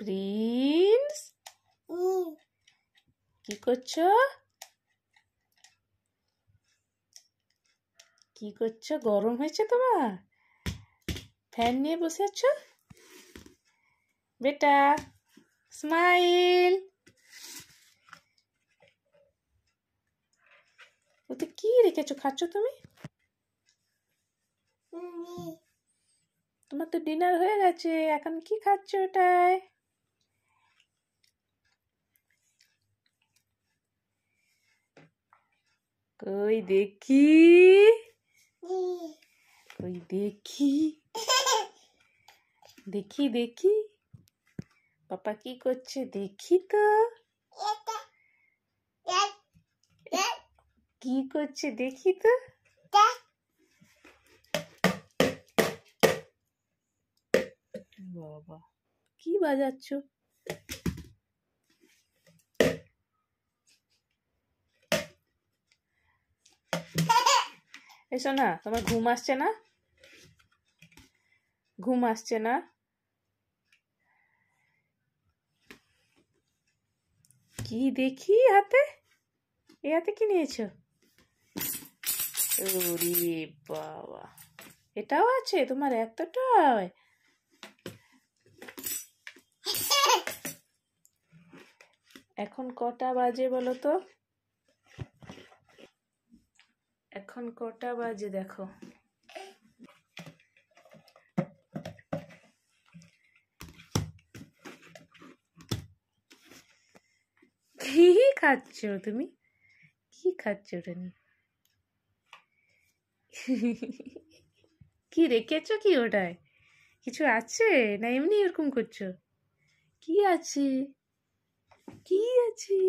Prince কি করছো কি করছো গরম হয়েছে তোমার ফ্যান নিয়ে বসে আছো বেটা স্মাইল ওতে কি রেখেছো খাচ্ছ তুমি তোমার তো ডিনার হয়ে গেছে এখন কি খাচ্ছ ওটায় কই দেখি কই দেখি দেখি দেখি পাপা কি করছে দেখি তো কি করছে দেখি তো বাবা কি বাজাচ্ছ এসো না তোমার ঘুম আসছে না ঘুম আসছে না কি দেখি হাতে এ হাতে কি নিয়েছো বাবা এটাও আছে তোমার এতটা এখন কটা বাজে বলো তো এখন কটা বাজে দেখো কি খাচ্ছ তুমি কি খাচ্ছ ওটা নিয়ে কি রেখেছো কি ওটায় কিছু আছে না এমনি এরকম করছো কি আছে কি আছে